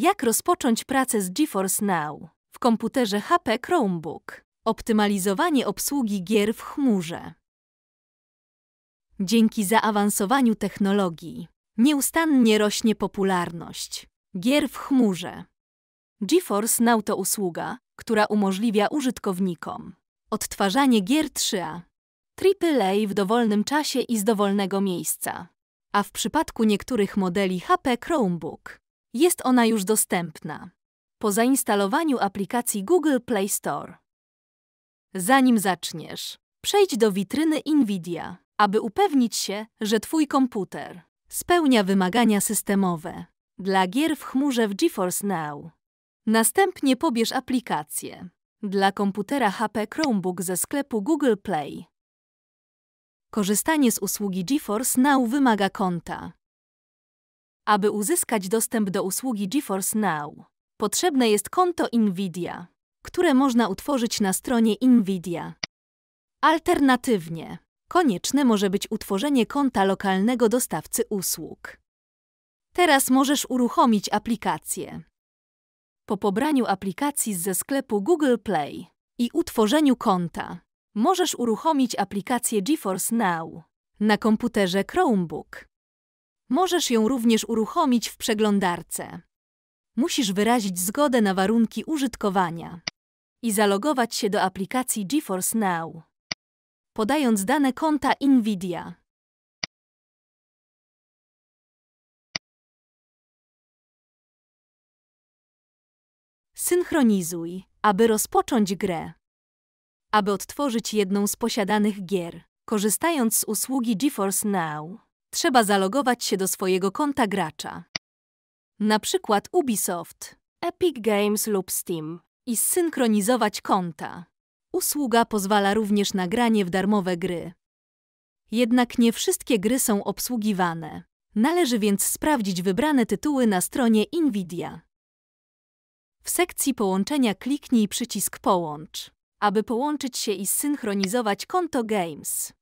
Jak rozpocząć pracę z GeForce Now w komputerze HP Chromebook? Optymalizowanie obsługi gier w chmurze. Dzięki zaawansowaniu technologii nieustannie rośnie popularność gier w chmurze. GeForce Now to usługa, która umożliwia użytkownikom odtwarzanie gier 3A, AAA w dowolnym czasie i z dowolnego miejsca, a w przypadku niektórych modeli HP Chromebook jest ona już dostępna po zainstalowaniu aplikacji Google Play Store. Zanim zaczniesz, przejdź do witryny NVIDIA, aby upewnić się, że Twój komputer spełnia wymagania systemowe dla gier w chmurze w GeForce Now. Następnie pobierz aplikację dla komputera HP Chromebook ze sklepu Google Play. Korzystanie z usługi GeForce Now wymaga konta aby uzyskać dostęp do usługi GeForce Now, potrzebne jest konto NVIDIA, które można utworzyć na stronie NVIDIA. Alternatywnie, konieczne może być utworzenie konta lokalnego dostawcy usług. Teraz możesz uruchomić aplikację. Po pobraniu aplikacji ze sklepu Google Play i utworzeniu konta, możesz uruchomić aplikację GeForce Now na komputerze Chromebook. Możesz ją również uruchomić w przeglądarce. Musisz wyrazić zgodę na warunki użytkowania i zalogować się do aplikacji GeForce Now, podając dane konta NVIDIA. Synchronizuj, aby rozpocząć grę. Aby odtworzyć jedną z posiadanych gier, korzystając z usługi GeForce Now, trzeba zalogować się do swojego konta gracza. Na przykład Ubisoft, Epic Games lub Steam i synchronizować konta. Usługa pozwala również na granie w darmowe gry. Jednak nie wszystkie gry są obsługiwane. Należy więc sprawdzić wybrane tytuły na stronie Nvidia. W sekcji połączenia kliknij przycisk Połącz, aby połączyć się i synchronizować konto Games.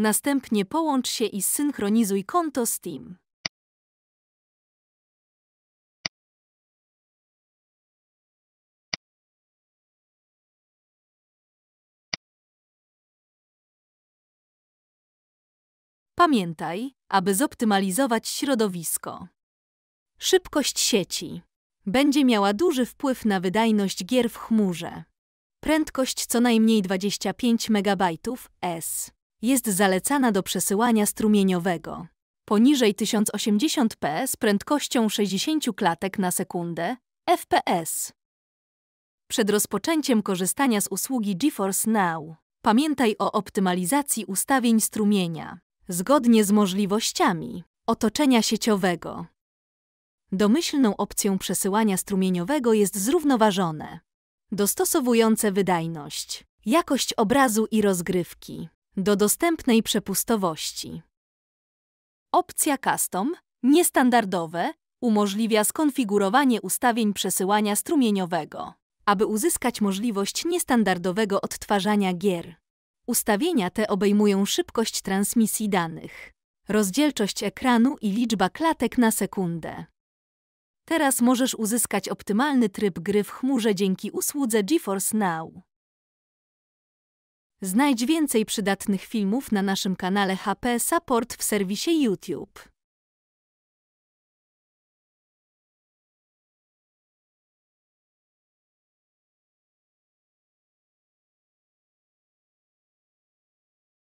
Następnie połącz się i synchronizuj konto z Team. Pamiętaj, aby zoptymalizować środowisko. Szybkość sieci będzie miała duży wpływ na wydajność gier w chmurze. Prędkość co najmniej 25 MB s jest zalecana do przesyłania strumieniowego poniżej 1080p z prędkością 60 klatek na sekundę FPS. Przed rozpoczęciem korzystania z usługi GeForce Now pamiętaj o optymalizacji ustawień strumienia zgodnie z możliwościami otoczenia sieciowego. Domyślną opcją przesyłania strumieniowego jest zrównoważone, dostosowujące wydajność, jakość obrazu i rozgrywki do dostępnej przepustowości. Opcja Custom, niestandardowe, umożliwia skonfigurowanie ustawień przesyłania strumieniowego, aby uzyskać możliwość niestandardowego odtwarzania gier. Ustawienia te obejmują szybkość transmisji danych, rozdzielczość ekranu i liczba klatek na sekundę. Teraz możesz uzyskać optymalny tryb gry w chmurze dzięki usłudze GeForce Now. Znajdź więcej przydatnych filmów na naszym kanale HP Support w serwisie YouTube.